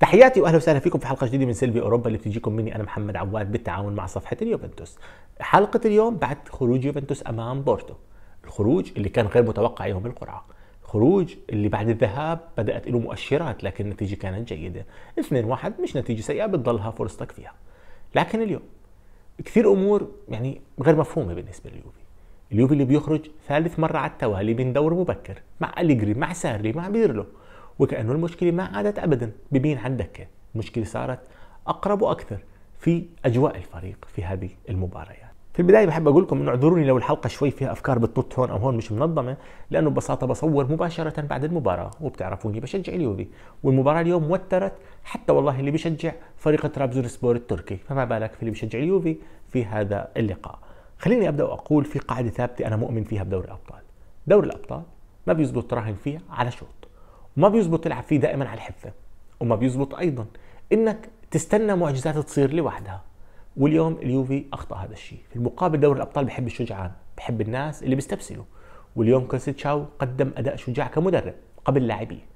تحياتي واهلا وسهلا فيكم في حلقه جديده من سيلفي اوروبا اللي بتجيكم مني انا محمد عواد بالتعاون مع صفحه اليوفنتوس. حلقه اليوم بعد خروج يوفنتوس امام بورتو. الخروج اللي كان غير متوقع يوم القرعه. خروج اللي بعد الذهاب بدات له مؤشرات لكن النتيجه كانت جيده. 2-1 مش نتيجه سيئه بتضلها فرصتك فيها. لكن اليوم كثير امور يعني غير مفهومه بالنسبه لليوفي. اليوفي اللي بيخرج ثالث مره على التوالي من دور مبكر مع اليجري مع ساري مع بيرلو. وكأنه المشكلة ما عادت أبدا ببين عندك المشكلة صارت أقرب وأكثر في أجواء الفريق في هذه المباريات في البداية بحب أقول لكم إنه اعذروني لو الحلقة شوي فيها أفكار بتنط هون أو هون مش منظمة لأنه ببساطة بصور مباشرة بعد المباراة وبتعرفوني بشجع اليوفي والمباراة اليوم وترت حتى والله اللي بشجع فريق ترابزون سبور التركي فما بالك في اللي بشجع اليوفي في هذا اللقاء خليني أبدأ وأقول في قاعدة ثابتة أنا مؤمن فيها بدوري الأبطال دوري الأبطال ما بيزبط تراهن فيها على شوط ما بيزبط تلعب فيه دائما على الحفه وما بيزبط ايضا انك تستنى معجزات تصير لوحدها واليوم اليوفي اخطا هذا الشيء في المقابل دوري الابطال بحب الشجعان بحب الناس اللي بيستبسلوا واليوم كونسيتشاو قدم اداء شجاع كمدرب قبل لاعبيه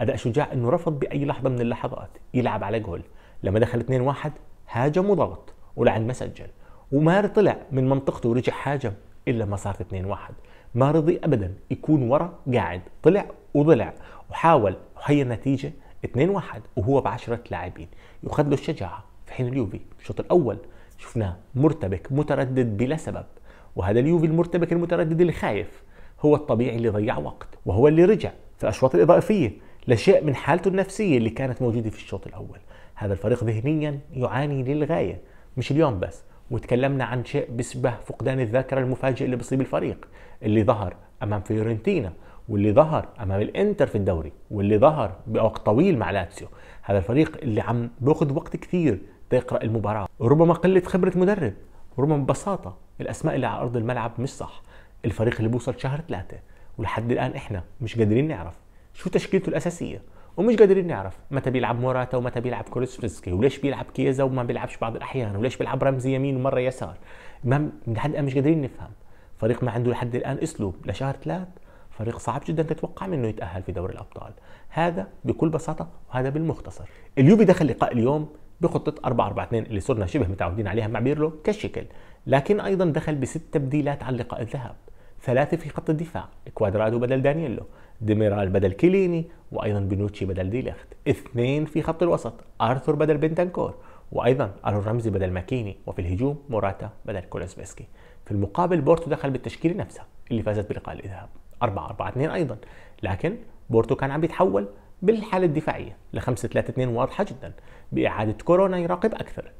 اداء شجاع انه رفض باي لحظه من اللحظات يلعب على جول لما دخل 2-1 هاجم وضغط ولعن ما سجل وما طلع من منطقته ورجع هاجم الا ما صارت 2-1 ما رضي ابدا يكون ورا قاعد طلع وضلع وحاول وهي النتيجه 2 1 وهو ب 10 لاعبين يخد له الشجاعه في حين اليوفي الشوط الاول شفناه مرتبك متردد بلا سبب وهذا اليوفي المرتبك المتردد اللي خايف هو الطبيعي اللي ضيع وقت وهو اللي رجع في الاشواط الاضافيه لشيء من حالته النفسيه اللي كانت موجوده في الشوط الاول هذا الفريق ذهنيا يعاني للغايه مش اليوم بس وتكلمنا عن شيء بيشبه فقدان الذاكره المفاجئ اللي بيصيب الفريق اللي ظهر امام فيورنتينا واللي ظهر امام الانتر في الدوري واللي ظهر بوقت طويل مع لاتسيو هذا الفريق اللي عم بياخذ وقت كثير تقرا المباراه ربما قله خبره مدرب ربما ببساطه الاسماء اللي على ارض الملعب مش صح الفريق اللي بوصل شهر ثلاثه ولحد الان احنا مش قادرين نعرف شو تشكيلته الاساسيه ومش قادرين نعرف متى بيلعب موراتا ومتى بيلعب كوريسفسكي وليش بيلعب كيزا وما بيلعبش بعض الاحيان وليش بيلعب رمزي يمين ومره يسار ما لحد الان مش قادرين نفهم فريق ما عنده لحد الان اسلوب لشهر ثلاث فريق صعب جدا تتوقع منه يتاهل في دوري الابطال هذا بكل بساطه وهذا بالمختصر اليوبي دخل لقاء اليوم بخطه 4 4 2 اللي صرنا شبه متعودين عليها مع بيرلو كشكل لكن ايضا دخل بست تبديلات على لقاء الذهاب ثلاثه في خط الدفاع كوادرادو بدل دانييلو ديميرال بدل كيليني وايضا بنوتشي بدل ديليخت اثنين في خط الوسط ارثور بدل بنتنكور وايضا أرون رمزي بدل ماكيني وفي الهجوم موراتا بدل كولوسفسكي في المقابل بورتو دخل بالتشكيل نفسها اللي فازت بلقاء الإذهاب 4 4 2 ايضا لكن بورتو كان عم بيتحول بالحاله الدفاعيه ل 5 3 2 واضحه جدا باعاده كورونا يراقب اكثر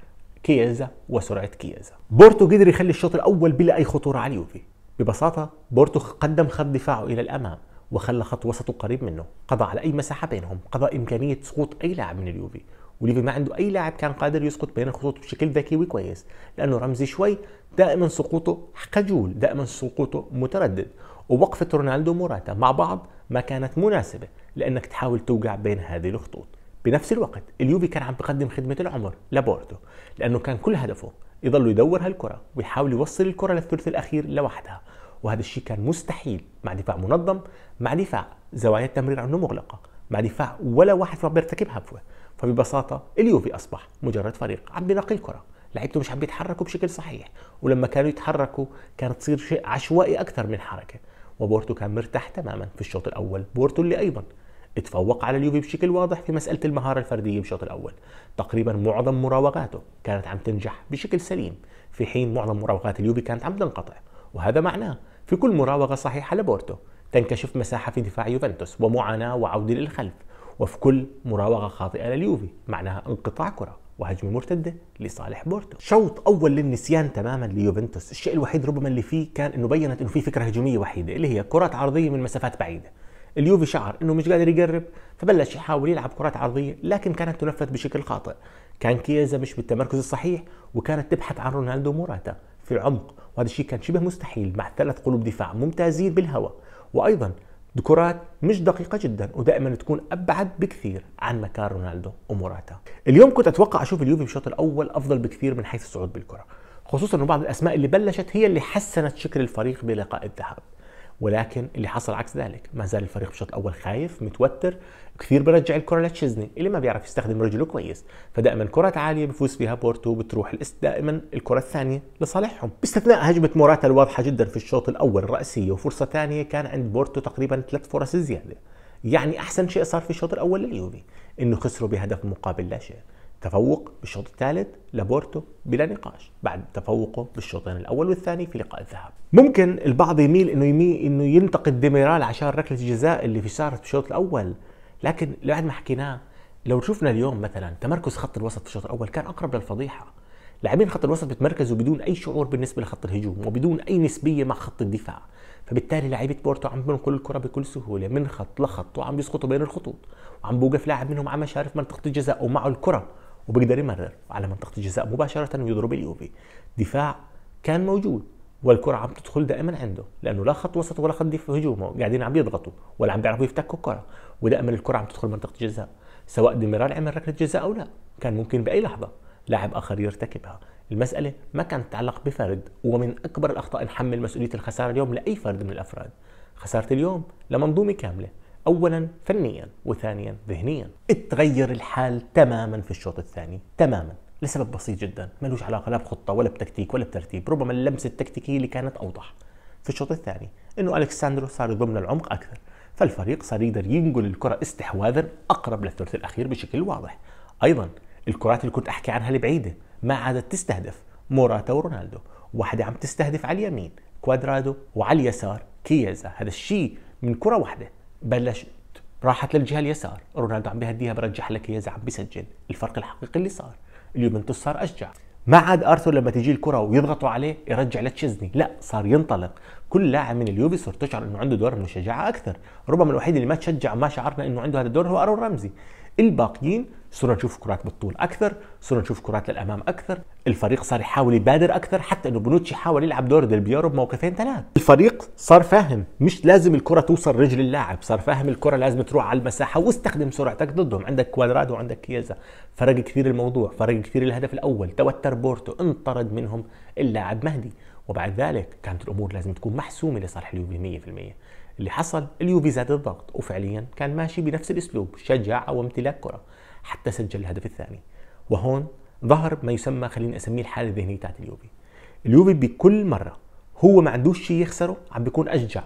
كيزا وسرعه كيزا بورتو قدر يخلي الشوط الاول بلا اي خطوره على اليوفي ببساطه بورتو قدم خط دفاعه الى الامام وخلى خط وسطه قريب منه قضى على اي مساحه بينهم قضى امكانيه سقوط اي لاعب من اليوفي وليفي ما عنده اي لاعب كان قادر يسقط بين الخطوط بشكل ذكي وكويس لانه رمزي شوي دائما سقوطه خجول دائما سقوطه متردد ووقفة رونالدو وموراتا مع بعض ما كانت مناسبة لأنك تحاول توقع بين هذه الخطوط بنفس الوقت اليوفي كان عم بقدم خدمة العمر لبورتو لأنه كان كل هدفه يضل يدور هالكرة ويحاول يوصل الكرة للثلث الأخير لوحدها وهذا الشيء كان مستحيل مع دفاع منظم مع دفاع زوايا التمرير عنه مغلقة مع دفاع ولا واحد ما بيرتكب هفوة فببساطة اليوفي أصبح مجرد فريق عم بنقي الكرة لعبته مش عم بيتحركوا بشكل صحيح ولما كانوا يتحركوا كانت تصير شيء عشوائي أكثر من حركة وبورتو كان مرتاح تماما في الشوط الاول بورتو اللي ايضا اتفوق على اليوفي بشكل واضح في مسألة المهارة الفردية بالشوط الأول تقريبا معظم مراوغاته كانت عم تنجح بشكل سليم في حين معظم مراوغات اليوفي كانت عم تنقطع وهذا معناه في كل مراوغة صحيحة لبورتو تنكشف مساحة في دفاع يوفنتوس ومعاناة وعودة للخلف وفي كل مراوغة خاطئة لليوفي معناها انقطاع كرة وهجمة مرتدة لصالح بورتو شوط أول للنسيان تماما ليوفنتوس الشيء الوحيد ربما اللي فيه كان أنه بينت أنه في فكرة هجومية وحيدة اللي هي كرات عرضية من مسافات بعيدة اليوفي شعر انه مش قادر يقرب فبلش يحاول يلعب كرات عرضيه لكن كانت تنفذ بشكل خاطئ كان كيزا مش بالتمركز الصحيح وكانت تبحث عن رونالدو موراتا في العمق وهذا الشيء كان شبه مستحيل مع ثلاث قلوب دفاع ممتازين بالهواء وايضا ديكورات مش دقيقة جدا ودائما تكون أبعد بكثير عن مكان رونالدو وموراتا اليوم كنت أتوقع أشوف اليوفي بالشوط الأول أفضل بكثير من حيث الصعود بالكرة خصوصا أن بعض الأسماء اللي بلشت هي اللي حسنت شكل الفريق بلقاء الذهاب ولكن اللي حصل عكس ذلك ما زال الفريق بالشوط الاول خايف متوتر وكثير برجع الكره لتشيزني اللي ما بيعرف يستخدم رجله كويس فدائما كرات عاليه بفوز فيها بورتو بتروح دائما الكره الثانيه لصالحهم باستثناء هجمه موراتا الواضحه جدا في الشوط الاول الراسيه وفرصه ثانيه كان عند بورتو تقريبا ثلاث فرص زياده يعني احسن شيء صار في الشوط الاول لليوفي انه خسروا بهدف مقابل لا شيء تفوق بالشوط الثالث لبورتو بلا نقاش بعد تفوقه بالشوطين الاول والثاني في لقاء الذهاب ممكن البعض يميل انه يميل انه ينتقد ديميرال عشان ركله الجزاء اللي في صارت بالشوط الاول لكن بعد ما حكيناه لو شفنا اليوم مثلا تمركز خط الوسط في الشوط الاول كان اقرب للفضيحه لاعبين خط الوسط بتمركزوا بدون اي شعور بالنسبه لخط الهجوم وبدون اي نسبيه مع خط الدفاع فبالتالي لعيبه بورتو عم كل الكره بكل سهوله من خط لخط وعم بيسقطوا بين الخطوط وعم بوقف لاعب منهم على مشارف منطقه الجزاء ومعه الكره وبقدر يمرر على منطقه الجزاء مباشره ويضرب اليوفي دفاع كان موجود والكرة عم تدخل دائما عنده لأنه لا خط وسط ولا خط دفاع هجومه قاعدين عم يضغطوا ولا عم بيعرفوا يفتكوا الكرة ودائما الكرة عم تدخل منطقة جزاء سواء ديميرال عمل ركلة جزاء أو لا كان ممكن بأي لحظة لاعب آخر يرتكبها المسألة ما كانت تتعلق بفرد ومن أكبر الأخطاء نحمل مسؤولية الخسارة اليوم لأي فرد من الأفراد خسارة اليوم لمنظومة كاملة اولا فنيا وثانيا ذهنيا اتغير الحال تماما في الشوط الثاني تماما لسبب بسيط جدا ملوش علاقه لا بخطه ولا بتكتيك ولا بترتيب ربما اللمسه التكتيكيه اللي كانت اوضح في الشوط الثاني انه الكساندرو صار يضمن العمق اكثر فالفريق صار يقدر ينقل الكره استحواذا اقرب للثلث الاخير بشكل واضح ايضا الكرات اللي كنت احكي عنها البعيده ما عادت تستهدف موراتا ورونالدو واحده عم تستهدف على اليمين كوادرادو وعلى اليسار كيزا هذا الشيء من كره واحده بلش راحت للجهه اليسار رونالدو عم بيهديها برجح لك كيزا عم بيسجل الفرق الحقيقي اللي صار اليوفنتوس صار اشجع ما عاد ارثر لما تجي الكره ويضغطوا عليه يرجع لتشيزني لا صار ينطلق كل لاعب من اليوفي صرت تشعر انه عنده دور من الشجاعه اكثر ربما الوحيد اللي ما تشجع ما شعرنا انه عنده هذا الدور هو ارون رمزي الباقيين صرنا نشوف كرات بالطول اكثر صرنا نشوف كرات للامام اكثر الفريق صار يحاول يبادر اكثر حتى انه بنوتشي حاول يلعب دور ديل بيورو بموقفين ثلاث الفريق صار فاهم مش لازم الكره توصل رجل اللاعب صار فاهم الكره لازم تروح على المساحه واستخدم سرعتك ضدهم عندك كوادرادو وعندك كيزا فرق كثير الموضوع فرق كثير الهدف الاول توتر بورتو انطرد منهم اللاعب مهدي وبعد ذلك كانت الامور لازم تكون محسومه لصالح اليوفي 100% اللي حصل اليوفي زاد الضغط وفعليا كان ماشي بنفس الاسلوب شجاعه وامتلاك كره حتى سجل الهدف الثاني وهون ظهر ما يسمى خليني اسميه الحاله الذهنيه بتاعت اليوفي اليوفي بكل مره هو ما عندوش شيء يخسره عم بيكون اشجع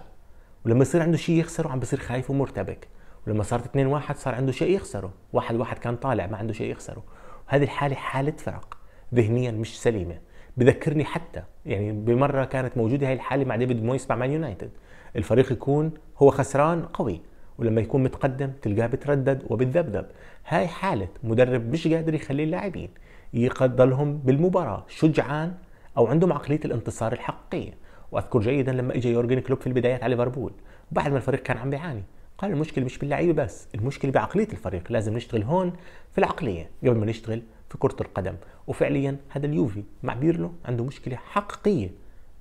ولما يصير عنده شيء يخسره عم بيصير خايف ومرتبك ولما صارت 2 واحد صار عنده شيء يخسره واحد واحد كان طالع ما عنده شيء يخسره هذه الحاله حاله فرق ذهنيا مش سليمه بذكرني حتى يعني بمره كانت موجوده هاي الحاله مع ديفيد مويس مع مان يونايتد الفريق يكون هو خسران قوي ولما يكون متقدم تلقاه بتردد وبتذبذب هاي حالة مدرب مش قادر يخلي اللاعبين يقدلهم بالمباراة شجعان أو عندهم عقلية الانتصار الحقيقية واذكر جيدا لما إجا يورجن كلوب في البدايات على ليفربول بعد ما الفريق كان عم بيعاني قال المشكله مش باللعيبه بس المشكله بعقليه الفريق لازم نشتغل هون في العقليه قبل ما نشتغل في كره القدم وفعليا هذا اليوفي مع بيرلو عنده مشكله حقيقيه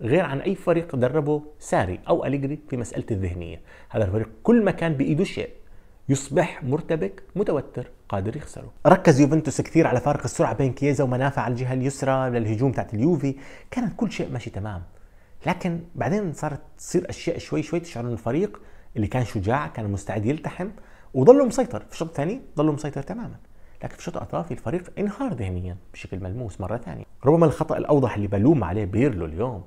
غير عن اي فريق دربه ساري او اليجري في مساله الذهنيه هذا الفريق كل ما كان بايده شيء يصبح مرتبك متوتر قادر يخسره ركز يوفنتوس كثير على فارق السرعه بين كيزا ومنافع على الجهه اليسرى للهجوم تاعت اليوفي كانت كل شيء ماشي تمام لكن بعدين صارت تصير اشياء شوي شوي تشعر ان الفريق اللي كان شجاع كان مستعد يلتحم وظلوا مسيطر في الشوط الثاني ظلوا مسيطر تماما لكن في الشوط الاطرافي الفريق انهار ذهنيا بشكل ملموس مره ثانيه ربما الخطا الاوضح اللي بلوم عليه بيرلو اليوم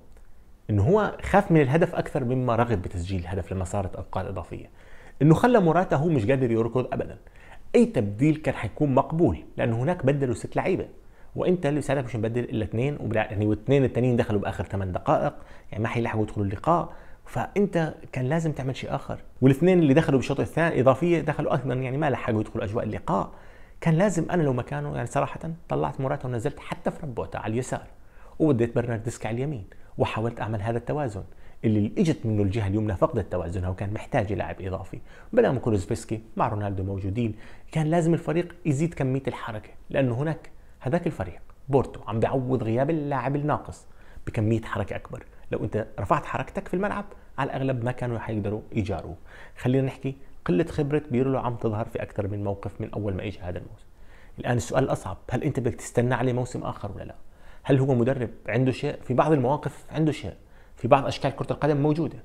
انه هو خاف من الهدف اكثر مما رغب بتسجيل الهدف لما صارت اوقات اضافيه انه خلى موراتا هو مش قادر يركض ابدا اي تبديل كان حيكون مقبول لانه هناك بدلوا ست لعيبه وانت اللي ساعتها مش مبدل الا اثنين يعني واثنين التانيين دخلوا باخر ثمان دقائق يعني ما حيلحقوا يدخلوا اللقاء فانت كان لازم تعمل شيء اخر والاثنين اللي دخلوا بالشوط الثاني اضافيه دخلوا ايضا يعني ما لحقوا يدخلوا اجواء اللقاء كان لازم انا لو مكانه يعني صراحه طلعت موراتا ونزلت حتى في ربوتا على اليسار ووديت برناردسك على اليمين وحاولت اعمل هذا التوازن اللي اجت منه الجهه اليمنى فقدت توازنها وكان محتاج لاعب اضافي بلا كروزفسكي مع رونالدو موجودين كان لازم الفريق يزيد كميه الحركه لانه هناك هذاك الفريق بورتو عم بيعوض غياب اللاعب الناقص بكميه حركه اكبر لو انت رفعت حركتك في الملعب على الاغلب ما كانوا حيقدروا يجاروه خلينا نحكي قله خبره بيرلو عم تظهر في اكثر من موقف من اول ما اجى هذا الموسم الان السؤال الاصعب هل انت بدك تستنى عليه موسم اخر ولا لا هل هو مدرب عنده شيء في بعض المواقف عنده شيء في بعض اشكال كره القدم موجوده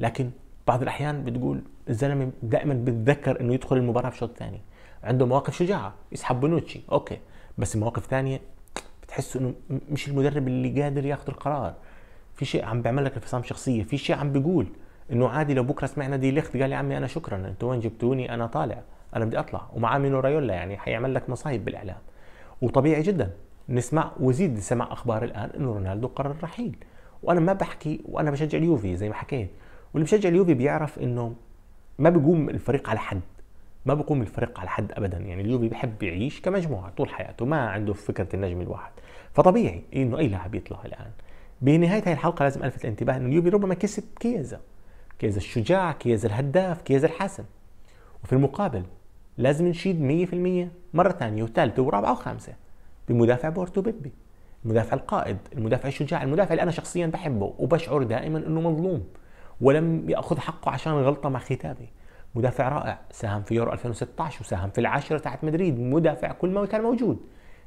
لكن بعض الاحيان بتقول الزلمه دائما بتذكر انه يدخل المباراه بشوط ثاني عنده مواقف شجاعه يسحب بنوتشي اوكي بس مواقف ثانيه بتحس انه مش المدرب اللي قادر ياخذ القرار في شيء عم بيعمل لك انفصام شخصيه في شيء عم بيقول انه عادي لو بكره سمعنا دي ليخت قال يا عمي انا شكرا انت وين جبتوني انا طالع انا بدي اطلع ومعاه مينو رايولا يعني حيعمل لك مصايب بالاعلام وطبيعي جدا نسمع وزيد سمع اخبار الان انه رونالدو قرر الرحيل وانا ما بحكي وانا بشجع اليوفي زي ما حكيت واللي بشجع اليوفي بيعرف انه ما بيقوم الفريق على حد ما بيقوم الفريق على حد ابدا يعني اليوفي بحب يعيش كمجموعه طول حياته ما عنده فكره النجم الواحد فطبيعي انه اي لاعب يطلع الان بنهايه هاي الحلقه لازم الفت الانتباه انه اليوفي ربما كسب كيزا كيزا الشجاع كيزا الهداف كيزا الحاسم وفي المقابل لازم نشيد 100% مره ثانيه وثالثه ورابعه وخامسه بمدافع بورتو بيبي المدافع القائد المدافع الشجاع المدافع اللي انا شخصيا بحبه وبشعر دائما انه مظلوم ولم ياخذ حقه عشان غلطه مع ختافي مدافع رائع ساهم في يورو 2016 وساهم في العاشره تحت مدريد مدافع كل ما كان موجود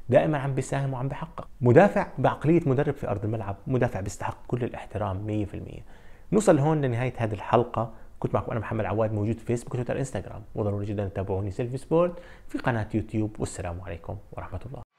دائما عم بيساهم وعم بحقق مدافع بعقليه مدرب في ارض الملعب مدافع بيستحق كل الاحترام 100% نوصل هون لنهايه هذه الحلقه كنت معكم انا محمد عواد موجود في فيسبوك وتويتر انستغرام وضروري جدا تتابعوني سيلفي سبورت في قناه يوتيوب والسلام عليكم ورحمه الله